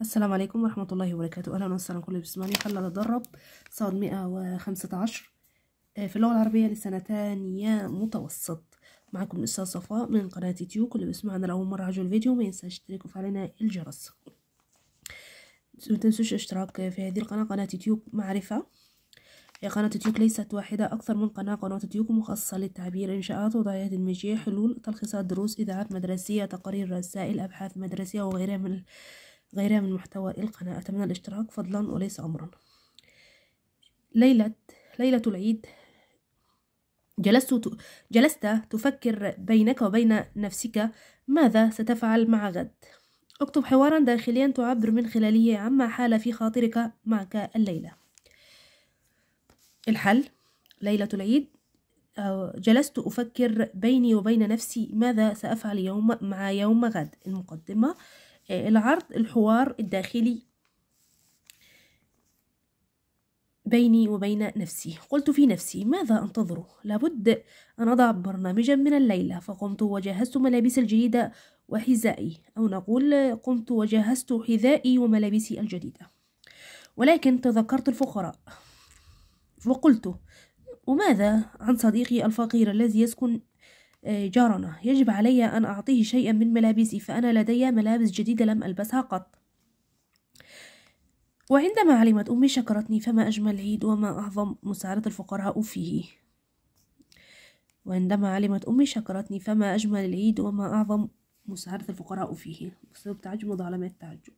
السلام عليكم ورحمة الله وبركاته أهلا وسهلا كل بسمعني خلنا نتدرب صاد 115 آه، في اللغة العربية لسنة تانية متوسط معكم الأستاذ صفاء من قناة يوتيوب كل بيسمعنا لأول مرة عجبوا الفيديو ما ينساش تشتركوا فعلنا الجرس ما تنسوش الاشتراك في هذه القناة قناة يوتيوب معرفة قناة يوتيوب ليست واحدة أكثر من قناة قناة يوتيوب مخصصة للتعبير إنشاءات وضعيات المجيء حلول تلخيصات دروس إذاعات مدرسية تقارير رسائل أبحاث مدرسية وغيرها من غيرها من محتوى القناة أتمنى الاشتراك فضلا وليس أمرا ليلة ليلة العيد جلست جلست تفكر بينك وبين نفسك ماذا ستفعل مع غد اكتب حوارا داخليا تعبر من خلاله عما حال في خاطرك معك الليلة الحل ليلة العيد آه، جلست أفكر بيني وبين نفسي ماذا سأفعل يوم مع يوم غد المقدمة آه، العرض الحوار الداخلي بيني وبين نفسي قلت في نفسي ماذا أنتظر لابد أن أضع برنامجا من الليلة فقمت وجهزت ملابس الجديدة وحذائي أو نقول قمت وجهزت حذائي وملابسي الجديدة ولكن تذكرت الفقراء وقلت وماذا عن صديقي الفقير الذي يسكن جارنا يجب علي أن أعطيه شيئا من ملابسي فأنا لدي ملابس جديدة لم ألبسها قط وعندما علمت أمي شكرتني فما أجمل العيد وما أعظم مساعدة الفقراء فيه وعندما علمت أمي شكرتني فما أجمل العيد وما أعظم مساعدة الفقراء فيه بسبب تعجب وظلمات تعجب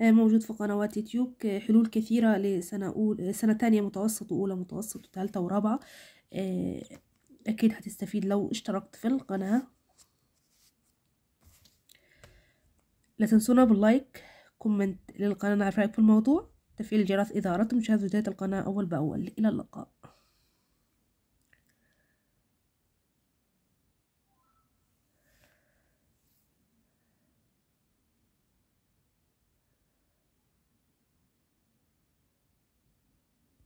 آه، موجود في قنوات يوتيوب آه، حلول كثيرة لسنة أول سنة تانية متوسط وأولى متوسط وتالتة ورابعة آه، أكيد هتستفيد لو اشتركت في القناة لا تنسونا باللايك كومنت للقناة نعرف رأيك في الموضوع تفعيل الجرس إذا أردتم مشاهدة القناة أول بأول إلى اللقاء